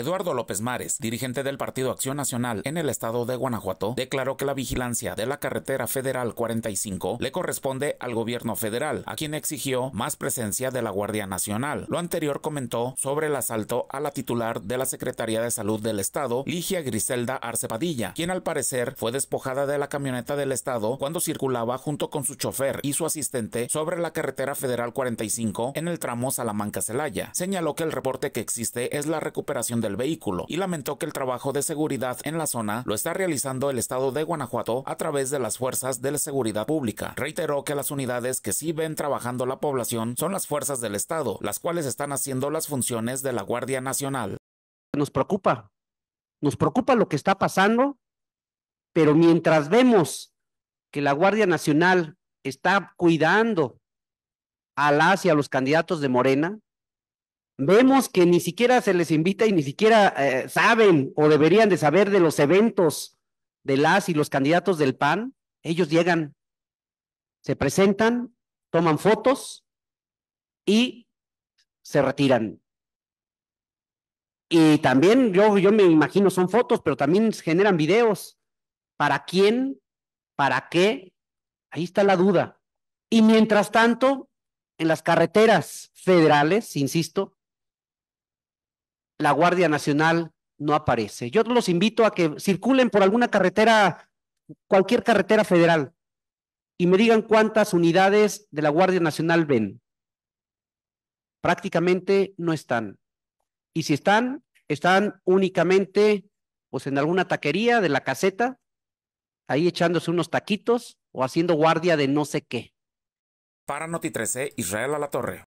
Eduardo López Mares, dirigente del Partido Acción Nacional en el estado de Guanajuato, declaró que la vigilancia de la carretera federal 45 le corresponde al gobierno federal, a quien exigió más presencia de la Guardia Nacional. Lo anterior comentó sobre el asalto a la titular de la Secretaría de Salud del Estado, Ligia Griselda Arce Padilla, quien al parecer fue despojada de la camioneta del Estado cuando circulaba junto con su chofer y su asistente sobre la carretera federal 45 en el tramo Salamanca-Celaya. Señaló que el reporte que existe es la recuperación de vehículo y lamentó que el trabajo de seguridad en la zona lo está realizando el Estado de Guanajuato a través de las fuerzas de la seguridad pública. Reiteró que las unidades que sí ven trabajando la población son las fuerzas del Estado, las cuales están haciendo las funciones de la Guardia Nacional. Nos preocupa, nos preocupa lo que está pasando, pero mientras vemos que la Guardia Nacional está cuidando a las y a los candidatos de Morena, Vemos que ni siquiera se les invita y ni siquiera eh, saben o deberían de saber de los eventos de las y los candidatos del PAN. Ellos llegan, se presentan, toman fotos y se retiran. Y también, yo, yo me imagino, son fotos, pero también generan videos. ¿Para quién? ¿Para qué? Ahí está la duda. Y mientras tanto, en las carreteras federales, insisto, la Guardia Nacional no aparece. Yo los invito a que circulen por alguna carretera, cualquier carretera federal, y me digan cuántas unidades de la Guardia Nacional ven. Prácticamente no están. Y si están, están únicamente pues en alguna taquería de la caseta, ahí echándose unos taquitos o haciendo guardia de no sé qué. Para Noti 13, Israel a la Torre.